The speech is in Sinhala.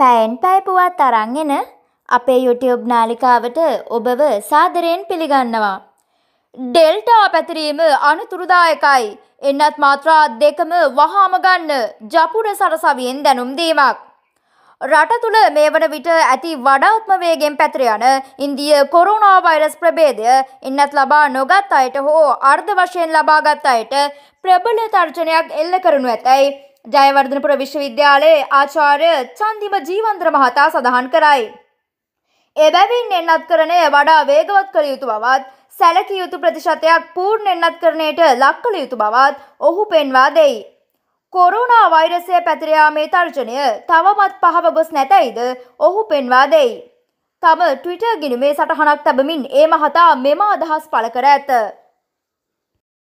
පැයෙන් පැය පුවත් අරන් එන අපේ YouTube නාලිකාවට ඔබව සාදරයෙන් පිළිගන්නවා. ඩෙල්ටා පැතිරීම අනතුරුදායකයි. එන්නත් මාත්‍රා දෙකම වහාම ගන්න ජපුර සරසවියෙන් දැනුම් දීමක්. රට තුළ මේ වන විට ඇති වඩාත්ම වේගෙන් පැතිර යන ඉන්දිය කොරෝනා වෛරස් ප්‍රභේදය එන්නත් ලබා නොගත් අයට හෝ අර්ධ වශයෙන් ලබාගත් අයට ප්‍රබල තර්ජනයක් එල්ල කරනු ඇතැයි ජයවර්ධනපුර විශ්වවිද්‍යාලයේ ආචාර්ය චන්දිම ජීවන්ද්‍ර මහතා සඳහන් කරයි. එබැවින් එන්නත්කරණය වඩා වේගවත් කළ යුතු බවත් සැලකිය යුතු ප්‍රතිශතයක් පූර්ණ එන්නත්කරණයට ලක් කළ යුතු බවත් ඔහු පෙන්වා දෙයි. කොරුණා වෛරසය පැතිරයාමේ තර්ජනය තවමත් පහව ගොස් නැතැයිද ඔහු පෙන්වා දෙයි. තම ට්විට ගිනුමේ සටහනක් තැබමින් ඒ මහතා මෙම අදහස් පළ කර ඇත.